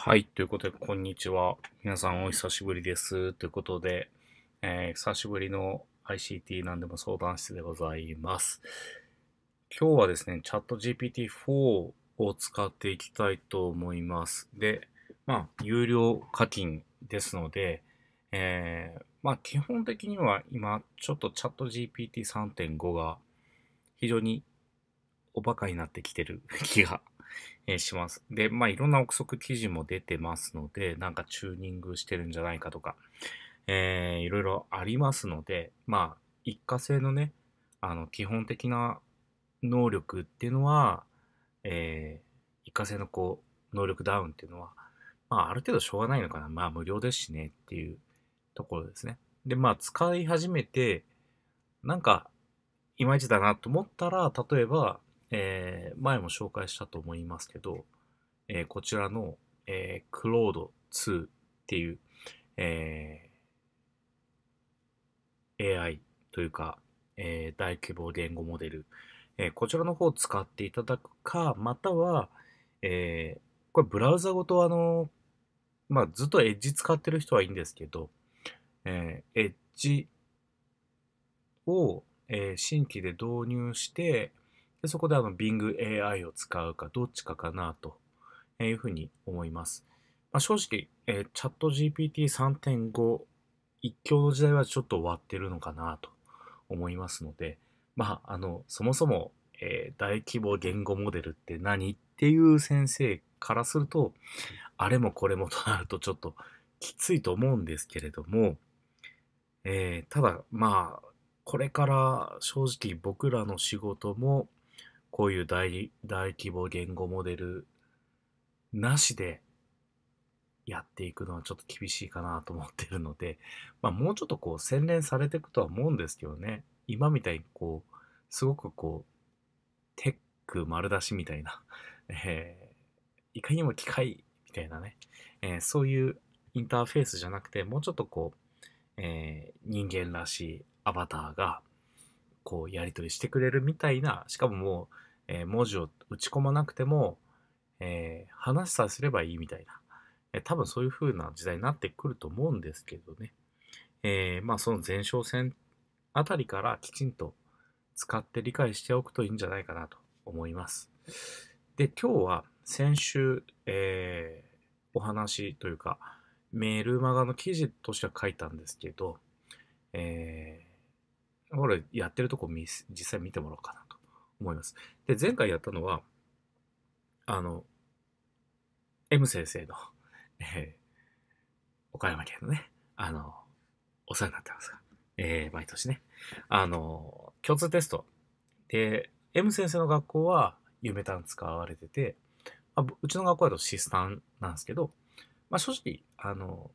はい。ということで、こんにちは。皆さんお久しぶりです。ということで、えー、久しぶりの ICT 何でも相談室でございます。今日はですね、チャット GPT-4 を使っていきたいと思います。で、まあ、有料課金ですので、えー、まあ、基本的には今、ちょっとチャット GPT3.5 が非常におバカになってきてる 気がえします。で、まあいろんな憶測記事も出てますので、なんかチューニングしてるんじゃないかとか、えー、いろいろありますので、まあ一過性のね、あの基本的な能力っていうのは、えー、一過性のこう、能力ダウンっていうのは、まあある程度しょうがないのかな。まあ無料ですしねっていうところですね。で、まあ使い始めて、なんかいまいちだなと思ったら、例えば、えー、前も紹介したと思いますけど、えー、こちらの、えー、クロード2っていう、えー、AI というか、えー、大規模言語モデル、えー、こちらの方を使っていただくか、または、えー、これブラウザごとあの、まあ、ずっとエッジ使ってる人はいいんですけど、えー、エッジを、えー、新規で導入して、でそこであの Bing AI を使うかどっちかかなというふうに思います。まあ、正直、えー、チャット GPT3.5 一強の時代はちょっと終わってるのかなと思いますので、まあ、あの、そもそも、えー、大規模言語モデルって何っていう先生からすると、あれもこれもとなるとちょっときついと思うんですけれども、えー、ただ、まあ、これから正直僕らの仕事もこういう大大規模言語モデルなしでやっていくのはちょっと厳しいかなと思ってるので、まあ、もうちょっとこう洗練されていくとは思うんですけどね今みたいにこうすごくこうテック丸出しみたいな、えー、いかにも機械みたいなね、えー、そういうインターフェースじゃなくてもうちょっとこう、えー、人間らしいアバターがこうやり取りしてくれるみたいなしかももうえー、文字を打ち込まなくても、えー、話さえすればいいみたいな、えー、多分そういう風な時代になってくると思うんですけどね、えまあその前哨戦あたりからきちんと使って理解しておくといいんじゃないかなと思います。で、今日は先週、えお話というか、メールマガの記事としては書いたんですけど、えー、これやってるとこ見実際見てもらおうかなと思います。で、前回やったのは、あの、M 先生の、えー、岡山県のね、あの、お世話になってますが、えー、毎年ね、あの、共通テスト。で、M 先生の学校は、ゆめたん使われてて、まあ、うちの学校だとシスタンなんですけど、まあ、正直、あの、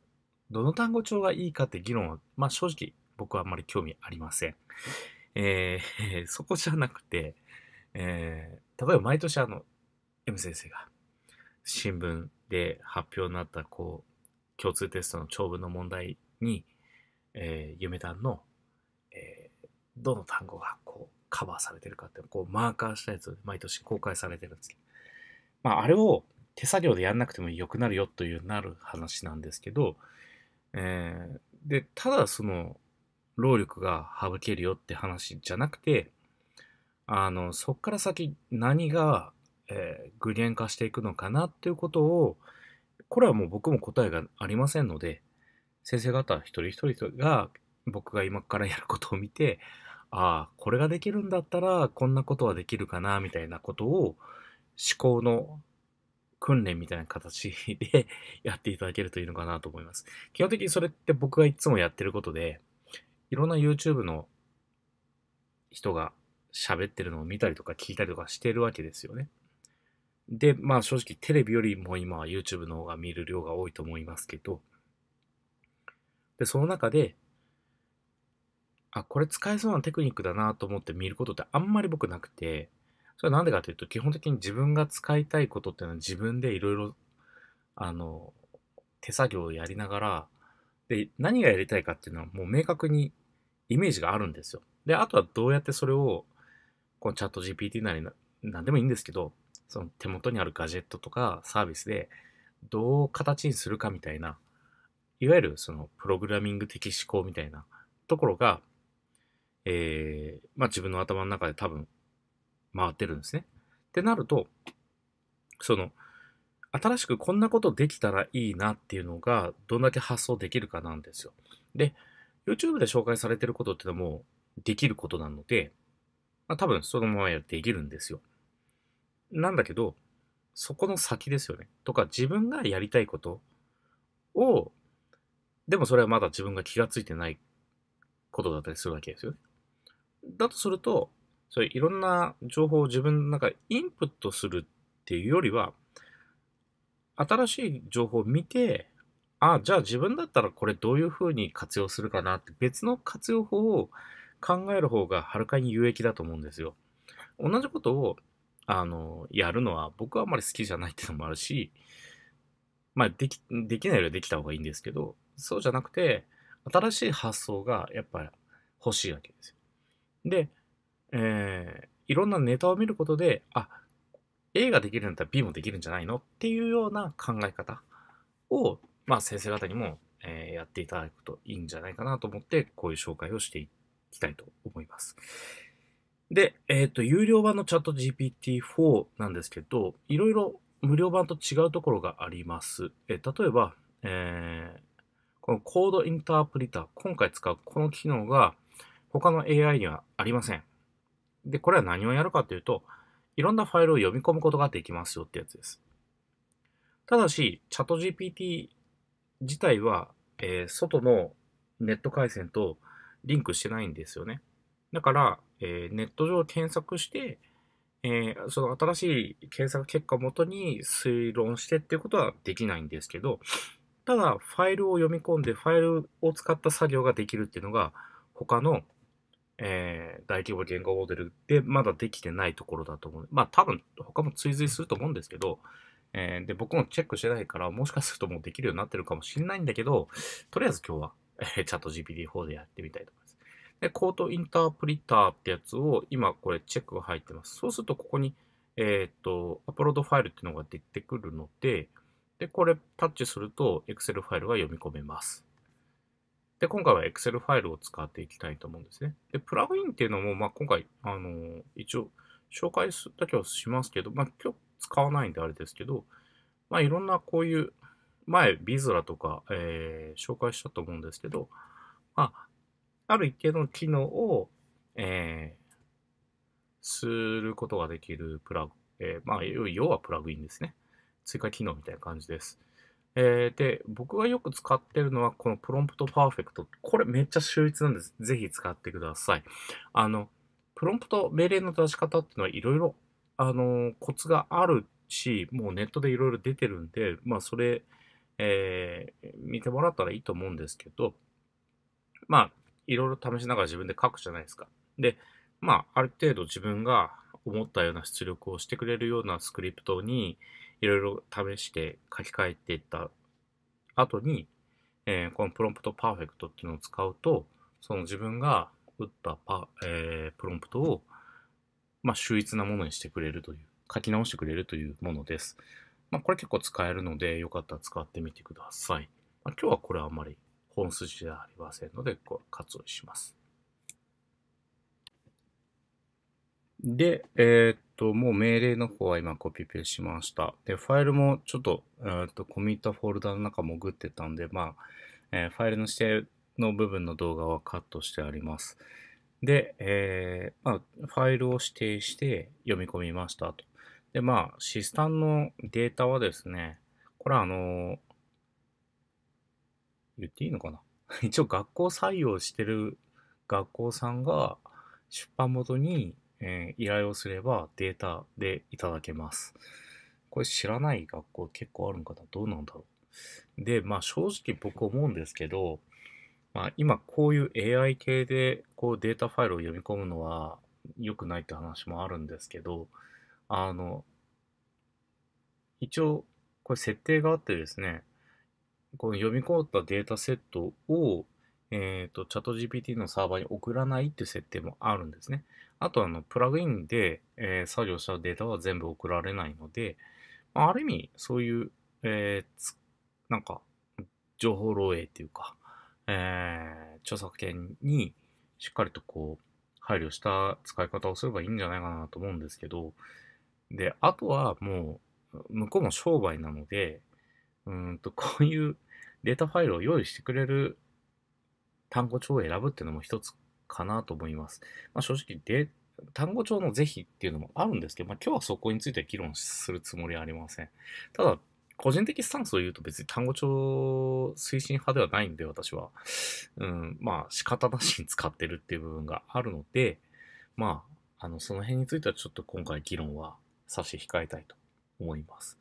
どの単語帳がいいかって議論は、まあ、正直僕はあんまり興味ありません。えー、そこじゃなくて、えー、例えば毎年あの、M 先生が新聞で発表になったこう、共通テストの長文の問題に、えー、夢団の、えー、どの単語がこう、カバーされてるかって、こう、マーカーしたやつ、毎年公開されてるんですけど、まあ、あれを手作業でやんなくても良くなるよというなる話なんですけど、えー、で、ただその、労力が省けるよって話じゃなくて、あの、そっから先何が、えー、具現化していくのかなっていうことを、これはもう僕も答えがありませんので、先生方一人一人が僕が今からやることを見て、ああ、これができるんだったらこんなことはできるかな、みたいなことを思考の訓練みたいな形で やっていただけるといいのかなと思います。基本的にそれって僕がいつもやってることで、いろんな YouTube の人が喋ってるのを見たりとか聞いたりとかしてるわけですよね。で、まあ正直テレビよりも今は YouTube の方が見る量が多いと思いますけど、で、その中で、あ、これ使えそうなテクニックだなと思って見ることってあんまり僕なくて、それはなんでかというと、基本的に自分が使いたいことっていうのは自分でいろいろ、あの、手作業をやりながらで、何がやりたいかっていうのはもう明確にイメージがあるんですよ。で、あとはどうやってそれを、このチャット GPT なりな、なんでもいいんですけど、その手元にあるガジェットとかサービスで、どう形にするかみたいな、いわゆるそのプログラミング的思考みたいなところが、えー、まあ自分の頭の中で多分回ってるんですね。ってなると、その、新しくこんなことできたらいいなっていうのが、どんだけ発想できるかなんですよ。で、YouTube で紹介されてることってのもできることなので、まあ、多分そのままやできるんですよ。なんだけど、そこの先ですよね。とか、自分がやりたいことを、でもそれはまだ自分が気がついてないことだったりするわけですよね。だとすると、それいいろんな情報を自分の中でインプットするっていうよりは、新しい情報を見て、あ、じゃあ自分だったらこれどういうふうに活用するかなって別の活用法を考える方がはるかに有益だと思うんですよ。同じことを、あの、やるのは僕はあんまり好きじゃないっていうのもあるし、まあ、でき、できないよりはできた方がいいんですけど、そうじゃなくて、新しい発想がやっぱり欲しいわけですよ。で、えー、いろんなネタを見ることで、あ、A ができるんだったら B もできるんじゃないのっていうような考え方を、まあ、先生方にも、えやっていただくといいんじゃないかなと思って、こういう紹介をしていきたいと思います。で、えっ、ー、と、有料版のチャット GPT-4 なんですけど、いろいろ無料版と違うところがあります。え例えば、えー、このコードインタープリター、今回使うこの機能が他の AI にはありません。で、これは何をやるかというと、いろんなファイルを読み込むことができますよってやつです。ただし、チャット GPT 自体は、えー、外のネット回線とリンクしてないんですよね。だから、えー、ネット上検索して、えー、その新しい検索結果をもとに推論してっていうことはできないんですけど、ただ、ファイルを読み込んで、ファイルを使った作業ができるっていうのが、他のえー、大規模言語モデルでまだできてないところだと思う。まあ多分他も追随すると思うんですけど、えー、で、僕もチェックしてないから、もしかするともうできるようになってるかもしれないんだけど、とりあえず今日は、えー、チャット GPT4 でやってみたいと思います。で、コートインタープリターってやつを今これチェックが入ってます。そうするとここに、えー、っと、アップロードファイルっていうのが出てくるので、で、これタッチすると Excel ファイルが読み込めます。で、今回は Excel ファイルを使っていきたいと思うんですね。で、プラグインっていうのも、まあ、今回、あのー、一応、紹介だけはしますけど、まあ、今日使わないんであれですけど、まあ、いろんなこういう、前、ビズラとか、えー、紹介したと思うんですけど、まあ、ある一定の機能を、えー、することができるプラグ、えー、まあ、要はプラグインですね。追加機能みたいな感じです。えー、で、僕がよく使ってるのは、このプロンプトパーフェクト。これめっちゃ秀逸なんです。ぜひ使ってください。あの、プロンプト命令の出し方っていうのはいろいろ、あの、コツがあるし、もうネットでいろいろ出てるんで、まあそれ、えー、見てもらったらいいと思うんですけど、まあ、いろいろ試しながら自分で書くじゃないですか。で、まあ、ある程度自分が思ったような出力をしてくれるようなスクリプトに、いろいろ試して書き換えていった後に、えー、このプロンプトパーフェクトっていうのを使うと、その自分が打ったパ、えー、プロンプトを、まあ、秀逸なものにしてくれるという、書き直してくれるというものです。まあ、これ結構使えるので、よかったら使ってみてください。まあ、今日はこれはあんまり本筋ではありませんので、こう割愛します。で、えー、っと、もう命令の方は今コピペしました。で、ファイルもちょっと、えー、っと、コミットフォルダの中潜ってたんで、まあ、えー、ファイルの指定の部分の動画はカットしてあります。で、えー、まあ、ファイルを指定して読み込みましたと。で、まあ、シスタンのデータはですね、これはあの言っていいのかな 一応学校採用してる学校さんが出版元にえー、依頼をすればデータでいただけます。これ知らない学校結構あるんかなどうなんだろう。で、まあ正直僕思うんですけど、まあ今こういう AI 系でこうデータファイルを読み込むのは良くないって話もあるんですけど、あの、一応これ設定があってですね、この読み込んだデータセットを、えっ、ー、と、チャット GPT のサーバーに送らないっていう設定もあるんですね。あとあの、プラグインで、えー、作業したデータは全部送られないので、まあ、ある意味、そういう、えー、なんか、情報漏洩っていうか、えー、著作権にしっかりとこう、配慮した使い方をすればいいんじゃないかなと思うんですけど、で、あとはもう、向こうも商売なので、うんと、こういうデータファイルを用意してくれる単語帳を選ぶっていうのも一つかなと思います。まあ、正直で、単語帳の是非っていうのもあるんですけど、まあ、今日はそこについて議論するつもりはありません。ただ、個人的スタンスを言うと別に単語帳推進派ではないんで、私は。うん、まあ仕方なしに使ってるっていう部分があるので、まあ、あの、その辺についてはちょっと今回議論は差し控えたいと思います。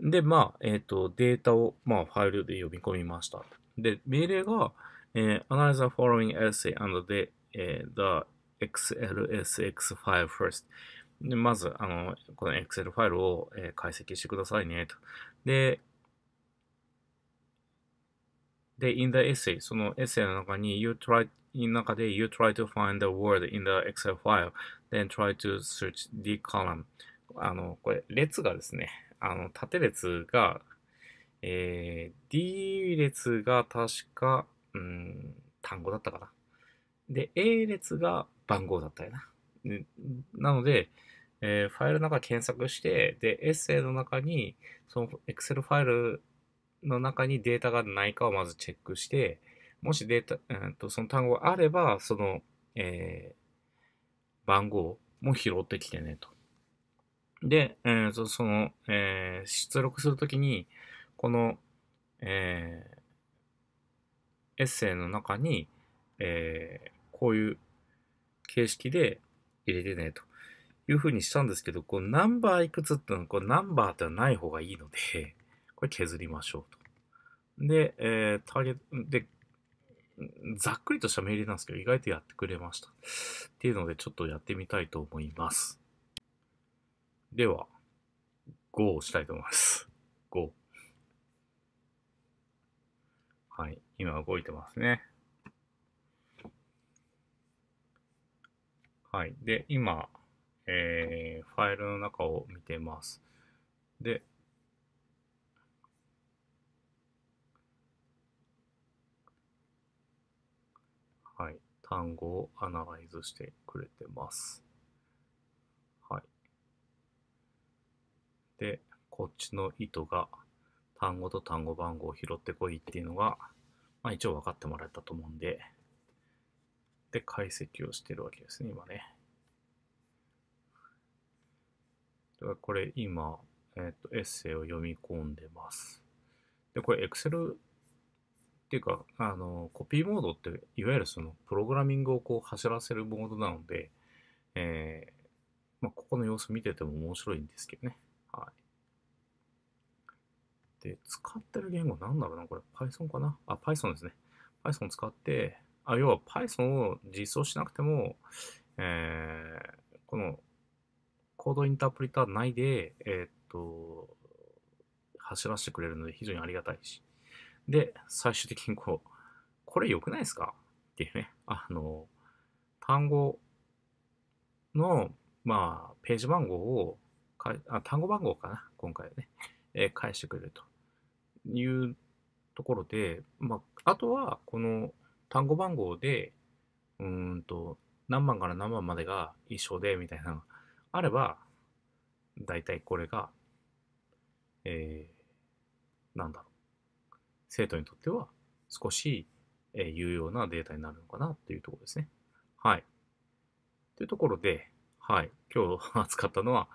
で、まあ、えっ、ー、と、データを、まあ、ファイルで読み込みました。で、命令が、えー、analyze the following essay and the,、え h the XLSX file first. でまず、あの、この Excel ファイルを、えー、解析してくださいね、と。で、で、in the essay, そのエッセイの中に、you try, 中で、you try to find the word in the Excel file, then try to search the column. あの、これ、列がですね、あの、縦列が、えー、D 列が確か、うん、単語だったかな。で、A 列が番号だったよな。なので、えー、ファイルの中検索して、で、エッセイの中に、その Excel ファイルの中にデータがないかをまずチェックして、もしデータ、えー、とその単語があれば、その、えー、番号も拾ってきてねと。で、えー、その、えー、出力するときに、この、えー、エッセイの中に、えー、こういう形式で入れてねというふうにしたんですけど、こうナンバーいくつってのは、こうナンバーってはない方がいいので、これ削りましょうと。で、えー、ターゲット、で、ざっくりとした命令なんですけど、意外とやってくれました。っていうので、ちょっとやってみたいと思います。では、GO をしたいと思います。GO。はい。今動いてますね。はい。で、今、えー、ファイルの中を見てます。で、はい。単語をアナライズしてくれてます。はい。で、こっちの糸が単語と単語番号を拾ってこいっていうのがまあ、一応分かってもらえたと思うんで、で、解析をしてるわけですね、今ね。これ今、えっ、ー、と、エッセイを読み込んでます。で、これ Excel っていうか、あの、コピーモードって、いわゆるその、プログラミングをこう走らせるモードなので、えー、まあ、ここの様子見てても面白いんですけどね。はい。、使ってる言語なんだろうなこれ Python かなあ、Python ですね。Python 使って、あ、要は Python を実装しなくても、えー、このコードインタープリター内で、えー、っと、走らせてくれるので非常にありがたいし。で、最終的にこう、これ良くないですかっていうね、あの、単語の、まあ、ページ番号を、単語番号かな、今回はね、え返してくれると。いうところで、まあ、あとはこの単語番号でうんと何番から何番までが一緒でみたいなのがあれば大体これが、えー、なんだろう生徒にとっては少し、えー、有用なデータになるのかなというところですね。はい。というところで、はい、今日扱ったのは、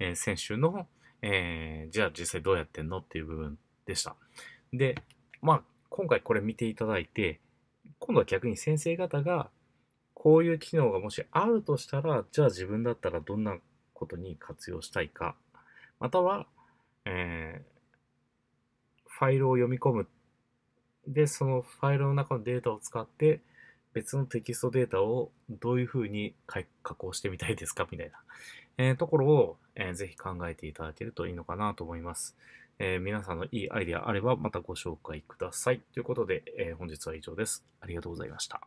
えー、先週の、えー、じゃあ実際どうやってんのっていう部分でした。で、まあ、今回これ見ていただいて、今度は逆に先生方が、こういう機能がもしあるとしたら、じゃあ自分だったらどんなことに活用したいか、または、えー、ファイルを読み込む。で、そのファイルの中のデータを使って、別のテキストデータをどういうふうに加工してみたいですかみたいな、えー、ところを、えー、ぜひ考えていただけるといいのかなと思います。えー、皆さんのいいアイディアあればまたご紹介ください。ということで、えー、本日は以上です。ありがとうございました。